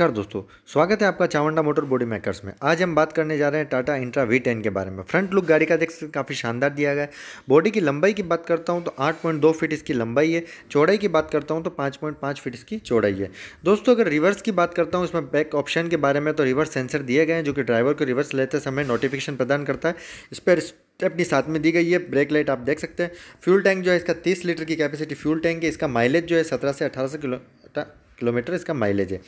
नमस्कार दोस्तों स्वागत है आपका चावंडा मोटर बॉडी मेकर्स में आज हम बात करने जा रहे हैं टाटा इंट्रा वी टेन के बारे में फ्रंट लुक गाड़ी का देख सकते काफ़ी शानदार दिया गया है बॉडी की लंबाई की बात करता हूं तो 8.2 फीट इसकी लंबाई है चौड़ाई की बात करता हूं तो 5.5 फीट इसकी चौड़ाई है दोस्तों अगर रिवर्स की बात करता हूँ इसमें बैक ऑप्शन के बारे में तो रिवर्स सेंसर दिए गए हैं जो कि ड्राइवर को रिवर्स लेते समय नोटिफिकेशन प्रदान करता है इस पर अपनी साथ में दी गई है ब्रेक लाइट आप देख सकते हैं फ्यूल टैंक जो है इसका तीस लीटर की कैपेसिटी फ्यूल टैंक है इसका माइलेज जो है सत्रह से सौ किलो किलोमीटर इसका माइलेज है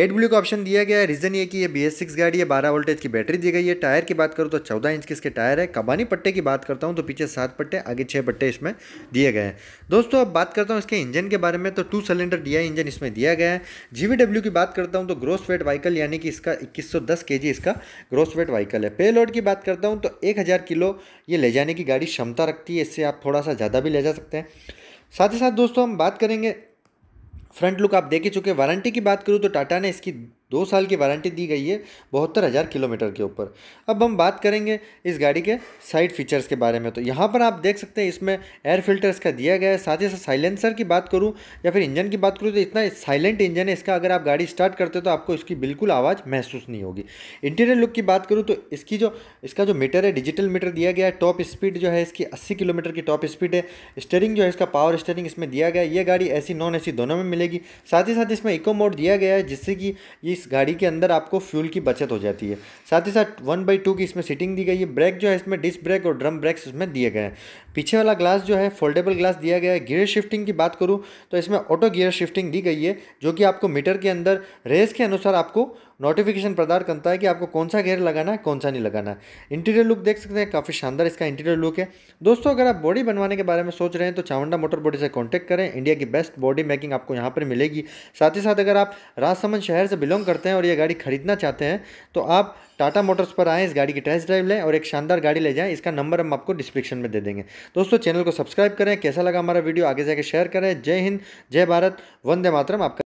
एट ब्लू का ऑप्शन दिया गया है रीज़न ये कि ये बी एस सिक्स गाड़ी है बारह वोल्टेज की बैटरी दी गई है टायर की बात करूँ तो चौदह इंच के इसके टायर है कबानी पट्टे की बात करता हूँ तो पीछे सात पट्टे आगे छः पट्टे इसमें दिए गए हैं दोस्तों अब बात करता हूँ इसके इंजन के बारे में तो टू सिलेंडर डी इंजन इसमें दिया गया है जी की बात करता हूँ तो ग्रोस वेट वाइकल यानी कि इसका इक्कीस सौ दस के जी इसका ग्रोस वेट वाइकल है पे लोड की बात करता हूँ तो एक हज़ार किलो ये ले जाने की गाड़ी क्षमता रखती है इससे आप थोड़ा सा ज़्यादा भी ले जा सकते हैं साथ ही साथ दोस्तों हम बात करेंगे फ्रंट लुक आप देख ही चुके वारंटी की बात करूँ तो टाटा ने इसकी दो साल की वारंटी दी गई है बहत्तर हज़ार किलोमीटर के ऊपर अब हम बात करेंगे इस गाड़ी के साइड फीचर्स के बारे में तो यहाँ पर आप देख सकते हैं इसमें एयर फिल्टर्स का दिया गया है साथ ही साथ साइलेंसर की बात करूँ या फिर इंजन की बात करूँ तो इतना साइलेंट इंजन है इसका अगर आप गाड़ी स्टार्ट करते हो तो आपको इसकी बिल्कुल आवाज़ महसूस नहीं होगी इंटीरियर लुक की बात करूँ तो इसकी जो इसका जो मीटर है डिजिटल मीटर दिया गया है टॉप स्पीड जो है इसकी अस्सी किलोमीटर की टॉप स्पीड है स्टेयरिंग जो है इसका पावर स्टेयरिंग इसमें दिया गया है ये गाड़ी सी नॉन सी दोनों में मिलेगी साथ ही साथ इसमें इको मोड दिया गया है जिससे कि ये इस गाड़ी के अंदर आपको फ्यूल की बचत हो जाती है साथ ही साथ वन बाई टू की इसमें सीटिंग दी गई है ब्रेक जो है इसमें डिस्क ब्रेक और ड्रम ब्रेक्स इसमें दिए गए हैं पीछे वाला ग्लास जो है फोल्डेबल ग्लास दिया गया है गियर शिफ्टिंग की बात करूँ तो इसमें ऑटो गियर शिफ्टिंग दी गई है जो कि आपको मीटर के अंदर रेस के अनुसार आपको नोटिफिकेशन प्रदान करता है कि आपको कौन सा गेयर लगाना है कौन सा नहीं लगाना है इंटीरियर लुक देख सकते हैं काफ़ी शानदार इसका इंटीरियर लुक है दोस्तों अगर आप बॉडी बनवाने के बारे में सोच रहे हैं तो चावंडा मोटर बॉडी से कॉन्टैक्ट करें इंडिया की बेस्ट बॉडी मेकिंग आपको यहाँ पर मिलेगी साथ ही साथ अगर आप राजसमंद शहर से बिलोंग करते हैं और ये गाड़ी खरीदना चाहते हैं तो आप टाटा मोटर्स पर आएँ इस गाड़ी की टेस्ट ड्राइव लें और एक शानदार गाड़ी ले जाएँ इसका नंबर हम आपको डिस्क्रिप्शन में दे देंगे दोस्तों चैनल को सब्सक्राइब करें कैसा लगा हमारा वीडियो आगे जाकर शेयर करें जय हिंद जय भारत वंदे मातरम आपका